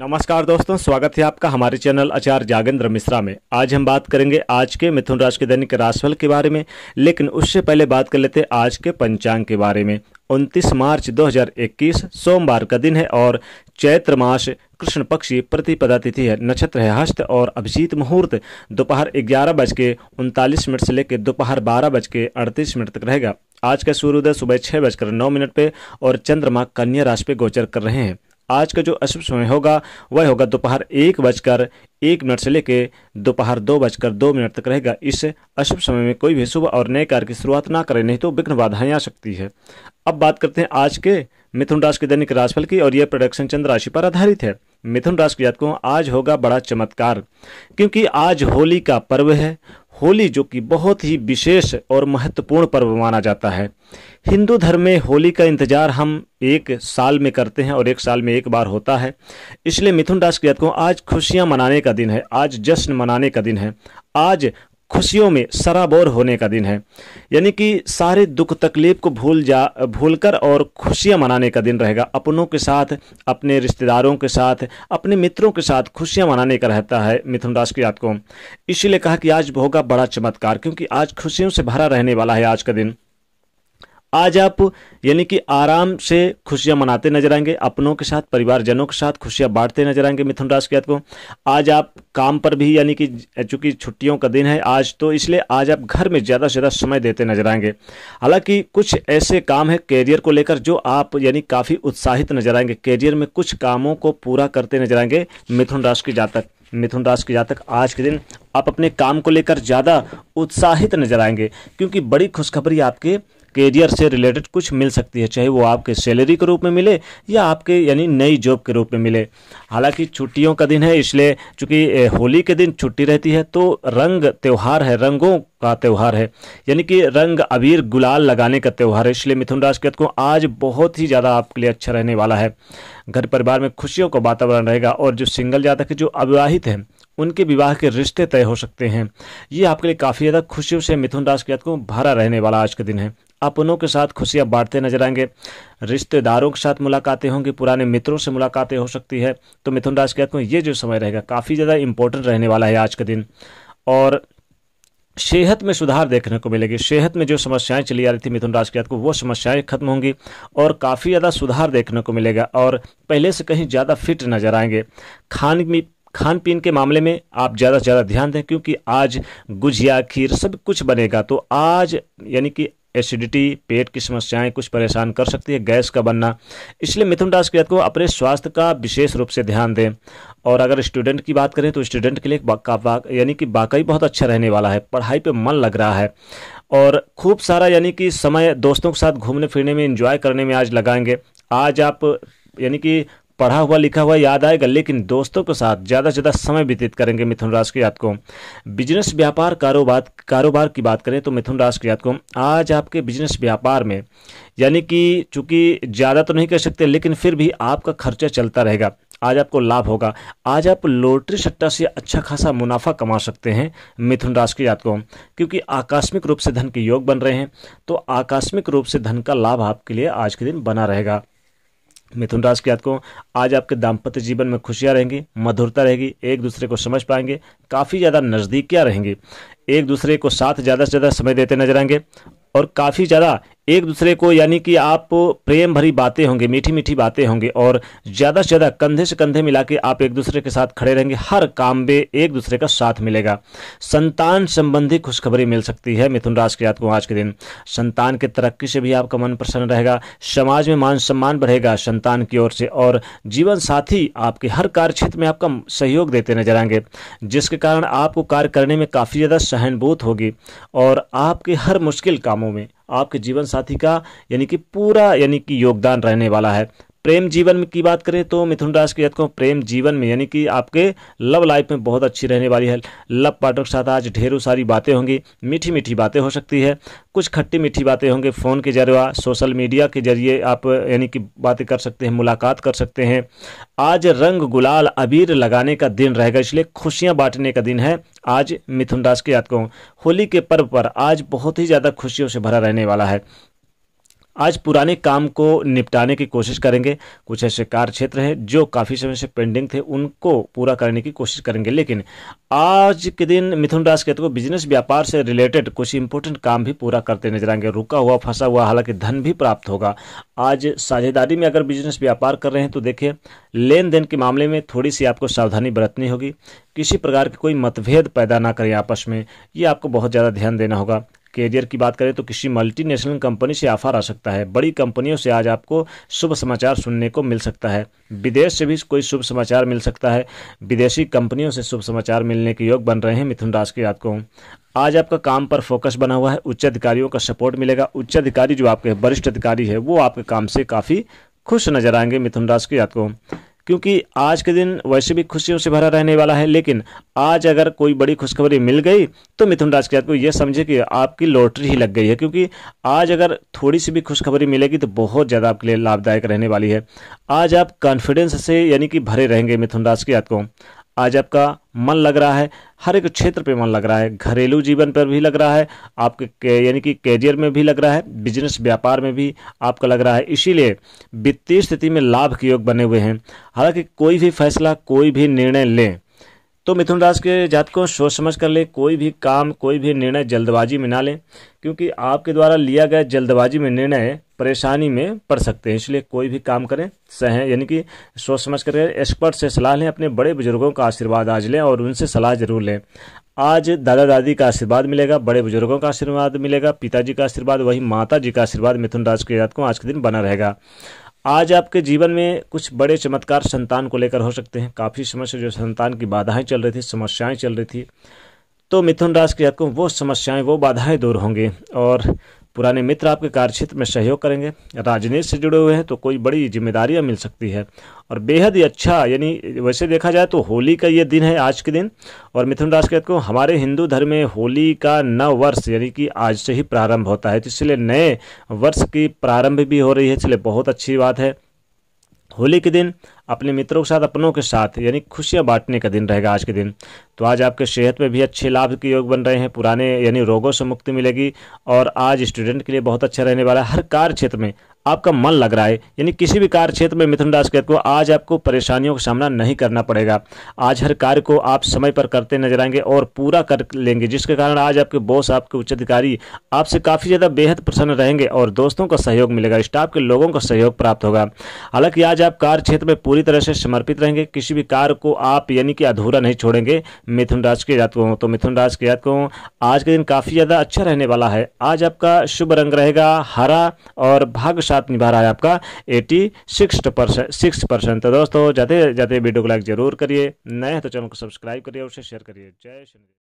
नमस्कार दोस्तों स्वागत है आपका हमारे चैनल आचार्य जागेंद्र मिश्रा में आज हम बात करेंगे आज के मिथुन राशि के दैनिक राशिफल के बारे में लेकिन उससे पहले बात कर लेते हैं आज के पंचांग के बारे में 29 मार्च 2021 सोमवार का दिन है और चैत्र मास कृष्ण पक्षी प्रतिपदा तिथि है नक्षत्र है हस्त और अभिजीत मुहूर्त दोपहर ग्यारह बज के उनतालीस मिनट से लेकर दोपहर बारह बज के अड़तीस मिनट तक रहेगा आज का सूर्योदय सुबह छह बजकर नौ मिनट पे और चंद्रमा कन्या राशि पे गोचर कर रहे हैं आज का जो अशुभ समय होगा वह होगा दोपहर एक बजकर एक मिनट से लेकर दोपहर दो बजकर दो मिनट तक रहेगा इस अशुभ समय में कोई भी शुभ और नए कार्य की शुरुआत ना करें नहीं तो विघ्न बाधाएं आ सकती है अब बात करते हैं आज के मिथुन राशि के दैनिक राशिफल की और यह प्रोडक्शन चंद्र राशि पर आधारित है मिथुन राशि के जातकों आज होगा बड़ा चमत्कार क्योंकि आज होली का पर्व है होली जो कि बहुत ही विशेष और महत्वपूर्ण पर्व माना जाता है हिंदू धर्म में होली का इंतजार हम एक साल में करते हैं और एक साल में एक बार होता है इसलिए मिथुन राशि के जातकों आज खुशियां मनाने का दिन है आज जश्न मनाने का दिन है आज खुशियों में सराबोर होने का दिन है यानी कि सारे दुख तकलीफ को भूल जा भूल कर और खुशियाँ मनाने का दिन रहेगा अपनों के साथ अपने रिश्तेदारों के साथ अपने मित्रों के साथ खुशियाँ मनाने का रहता है मिथुन राशि की याद को इसीलिए कहा कि आज होगा बड़ा चमत्कार क्योंकि आज खुशियों से भरा रहने वाला है आज का दिन आज आप यानी कि आराम से खुशियां मनाते नजर आएंगे अपनों के साथ परिवारजनों के साथ खुशियां बांटते नजर आएंगे मिथुन राशि के जातकों आज आप काम पर भी यानी कि चूंकि छुट्टियों का दिन है आज तो इसलिए आज आप घर में ज़्यादा से ज़्यादा समय देते नजर आएंगे हालांकि कुछ ऐसे काम है कैरियर को लेकर जो आप यानी काफ़ी उत्साहित नजर आएंगे कैरियर में कुछ कामों को पूरा करते नजर आएंगे मिथुन राशि के जातक मिथुन राशि के जातक आज के दिन आप अपने काम को लेकर ज़्यादा उत्साहित नजर आएंगे क्योंकि बड़ी खुशखबरी आपके कैरियर से रिलेटेड कुछ मिल सकती है चाहे वो आपके सैलरी के रूप में मिले या आपके यानी नई जॉब के रूप में मिले हालांकि छुट्टियों का दिन है इसलिए चूँकि होली के दिन छुट्टी रहती है तो रंग त्यौहार है रंगों का त्यौहार है यानी कि रंग अबीर गुलाल लगाने का त्यौहार है इसलिए मिथुन राशि के को आज बहुत ही ज़्यादा आपके लिए अच्छा रहने वाला है घर परिवार में खुशियों का वातावरण रहेगा और जो सिंगल जातक जो अविवाहित हैं उनके विवाह के रिश्ते तय हो सकते हैं ये आपके लिए काफ़ी ज़्यादा खुशियों से मिथुन राशि के को भरा रहने वाला आज का दिन है अपनों के साथ खुशियाँ बांटते नजर आएंगे रिश्तेदारों के साथ मुलाकातें होंगी पुराने मित्रों से मुलाकातें हो सकती है तो मिथुन राशि के आत्मा ये जो समय रहेगा काफ़ी ज़्यादा इंपॉर्टेंट रहने वाला है आज का दिन और सेहत में सुधार देखने को मिलेगी सेहत में जो समस्याएं चली आ रही थी मिथुन राशि के को वो समस्याएं खत्म होंगी और काफ़ी ज़्यादा सुधार देखने को मिलेगा और पहले से कहीं ज़्यादा फिट नजर आएंगे खान में खान पीन के मामले में आप ज़्यादा से ज़्यादा ध्यान दें क्योंकि आज गुजिया खीर सब कुछ बनेगा तो आज यानी कि एसिडिटी पेट की समस्याएं कुछ परेशान कर सकती है गैस का बनना इसलिए मिथुन राशि के जातकों को अपने स्वास्थ्य का विशेष रूप से ध्यान दें और अगर स्टूडेंट की बात करें तो स्टूडेंट के लिए यानी कि वाकई बहुत अच्छा रहने वाला है पढ़ाई पर मन लग रहा है और खूब सारा यानी कि समय दोस्तों के साथ घूमने फिरने में इंजॉय करने में आज लगाएंगे आज आप यानी कि पढ़ा हुआ लिखा हुआ याद आएगा लेकिन दोस्तों के साथ ज़्यादा से ज़्यादा समय व्यतीत करेंगे मिथुन राशि के जातकों को बिजनेस व्यापार कारोबार कारोबार की बात करें तो मिथुन राशि के जातकों को आज आपके बिजनेस व्यापार में यानी कि चूंकि ज़्यादा तो नहीं कर सकते लेकिन फिर भी आपका खर्चा चलता रहेगा आज आपको लाभ होगा आज आप लोटरी सट्टा से अच्छा खासा मुनाफा कमा सकते हैं मिथुन राशि के जातकों को क्योंकि आकस्मिक रूप से धन के योग बन रहे हैं तो आकस्मिक रूप से धन का लाभ आपके लिए आज के दिन बना रहेगा मिथुन राशि के जातकों आज आपके दाम्पत्य जीवन में खुशियां रहेंगी मधुरता रहेगी एक दूसरे को समझ पाएंगे काफ़ी ज़्यादा नज़दीकियाँ रहेंगी एक दूसरे को साथ ज़्यादा से ज़्यादा समय देते नजर आएंगे और काफ़ी ज़्यादा एक दूसरे को यानी कि आप प्रेम भरी बातें होंगे मीठी मीठी बातें होंगे और ज़्यादा से ज़्यादा कंधे से कंधे मिला के आप एक दूसरे के साथ खड़े रहेंगे हर काम में एक दूसरे का साथ मिलेगा संतान संबंधी खुशखबरी मिल सकती है मिथुन राशि के जात को आज के दिन संतान के तरक्की से भी आपका मन प्रसन्न रहेगा समाज में मान सम्मान बढ़ेगा संतान की ओर से और जीवन साथी आपके हर कार्य क्षेत्र में आपका सहयोग देते नजर आएंगे जिसके कारण आपको कार्य करने में काफ़ी ज़्यादा सहनभूत होगी और आपके हर मुश्किल कामों में आपके जीवन साथी का यानी कि पूरा यानी कि योगदान रहने वाला है प्रेम जीवन की बात करें तो मिथुन राशि के जातकों प्रेम जीवन में यानी कि आपके लव लाइफ में बहुत अच्छी रहने वाली है लव पार्टनर के साथ आज ढेरों सारी बातें होंगी मीठी मीठी बातें हो सकती है कुछ खट्टी मीठी बातें होंगी फ़ोन के जरिए सोशल मीडिया के जरिए आप यानी कि बातें कर सकते हैं मुलाकात कर सकते हैं आज रंग गुलाल अबीर लगाने का दिन रहेगा इसलिए खुशियाँ बांटने का दिन है आज मिथुन राशि के जातकों होली के पर्व पर आज बहुत ही ज़्यादा खुशियों से भरा रहने वाला है आज पुराने काम को निपटाने की कोशिश करेंगे कुछ ऐसे कार्य क्षेत्र हैं जो काफ़ी समय से पेंडिंग थे उनको पूरा करने की कोशिश करेंगे लेकिन आज के दिन मिथुन राशि के तो बिजनेस व्यापार से रिलेटेड कुछ इंपॉर्टेंट काम भी पूरा करते नजर आएंगे रुका हुआ फंसा हुआ हालांकि धन भी प्राप्त होगा आज साझेदारी में अगर बिजनेस व्यापार कर रहे हैं तो देखिए लेन देन के मामले में थोड़ी सी आपको सावधानी बरतनी होगी किसी प्रकार के कोई मतभेद पैदा ना करें आपस में ये आपको बहुत ज़्यादा ध्यान देना होगा कैरियर की बात करें तो किसी मल्टीनेशनल कंपनी से ऑफर आ सकता है बड़ी कंपनियों से आज आपको शुभ समाचार सुनने को मिल सकता है विदेश से भी कोई शुभ समाचार मिल सकता है विदेशी कंपनियों से शुभ समाचार मिलने के योग बन रहे हैं मिथुन राज के याद को आज आपका काम पर फोकस बना हुआ है उच्च अधिकारियों का सपोर्ट मिलेगा उच्च अधिकारी जो आपके वरिष्ठ अधिकारी है वो आपके काम से काफ़ी खुश नजर आएंगे मिथुन राज की याद को क्योंकि आज के दिन वैसे भी खुशियों से भरा रहने वाला है लेकिन आज अगर कोई बड़ी खुशखबरी मिल गई तो मिथुन राशि के जातकों यह समझे कि आपकी लॉटरी ही लग गई है क्योंकि आज अगर थोड़ी सी भी खुशखबरी मिलेगी तो बहुत ज़्यादा आपके लिए लाभदायक रहने वाली है आज आप कॉन्फिडेंस से यानी कि भरे रहेंगे मिथुन राशि के जातकों आज आपका मन लग रहा है हर एक क्षेत्र पे मन लग रहा है घरेलू जीवन पर भी लग रहा है आपके यानी कि कैरियर में भी लग रहा है बिजनेस व्यापार में भी आपका लग रहा है इसीलिए वित्तीय स्थिति में लाभ के योग बने हुए हैं हालांकि कोई भी फैसला कोई भी निर्णय लें तो मिथुन राशि के जात को सोच समझ कर ले कोई भी काम कोई भी निर्णय जल्दबाजी में ना लें क्योंकि आपके द्वारा लिया गया जल्दबाजी में निर्णय परेशानी में पड़ सकते हैं इसलिए कोई भी काम करें सहें यानी कि सोच समझ कर एक्सपर्ट से सलाह लें अपने बड़े बुजुर्गों का आशीर्वाद आज लें और उनसे सलाह जरूर लें आज दादा दादी का आशीर्वाद मिलेगा बड़े बुजुर्गों का आशीर्वाद मिलेगा पिताजी का आशीर्वाद वही माता जी का आशीर्वाद मिथुन राज के जात को आज के दिन बना रहेगा आज आपके जीवन में कुछ बड़े चमत्कार संतान को लेकर हो सकते हैं काफ़ी समय से जो संतान की बाधाएं चल रही थी समस्याएं चल रही थी तो मिथुन राशि के जातकों वो समस्याएं वो बाधाएं दूर होंगे और पुराने मित्र आपके कार्यक्षेत्र में सहयोग करेंगे राजनीति से जुड़े हुए हैं तो कोई बड़ी जिम्मेदारियाँ मिल सकती है और बेहद ही अच्छा यानी वैसे देखा जाए तो होली का ये दिन है आज के दिन और मिथुन राशि कहते हैं हमारे हिंदू धर्म में होली का नव वर्ष यानी कि आज से ही प्रारंभ होता है तो इसलिए नए वर्ष की प्रारंभ भी हो रही है इसलिए बहुत अच्छी बात है होली के दिन अपने मित्रों के साथ अपनों के साथ यानी खुशियां बांटने का दिन रहेगा आज के दिन तो आज आपके सेहत में भी अच्छे लाभ के योग बन रहे हैं पुराने यानी रोगों से मुक्ति मिलेगी और आज स्टूडेंट के लिए बहुत अच्छा रहने वाला है हर कार्य क्षेत्र में आपका मन लग रहा है यानी किसी भी कार्य क्षेत्र में मिथुन राशि को आज आपको परेशानियों का सामना नहीं करना पड़ेगा आज हर कार्य को आप समय पर करते नजर आएंगे और पूरा कर लेंगे जिसके कारण आज आपके बॉस आपके उच्च अधिकारी आपसे काफ़ी ज़्यादा बेहद प्रसन्न रहेंगे और दोस्तों का सहयोग मिलेगा स्टाफ के लोगों का सहयोग प्राप्त होगा हालांकि आज आप कार्य क्षेत्र में पूरी तरह से समर्पित रहेंगे किसी भी कार्य को आप यानी कि अधूरा नहीं छोड़ेंगे मिथुन राशि के जातकों तो मिथुन राशि के जातकों आज का दिन काफ़ी ज़्यादा अच्छा रहने वाला है आज आपका शुभ रंग रहेगा हरा और भाग्यशाली साथ निभा रहा है आपका eighty six percent six percent तो दोस्तों जाते जाते वीडियो को लाइक जरूर करिए नए तो चैनल को सब्सक्राइब करिए और उसे शेयर करिए जय श्री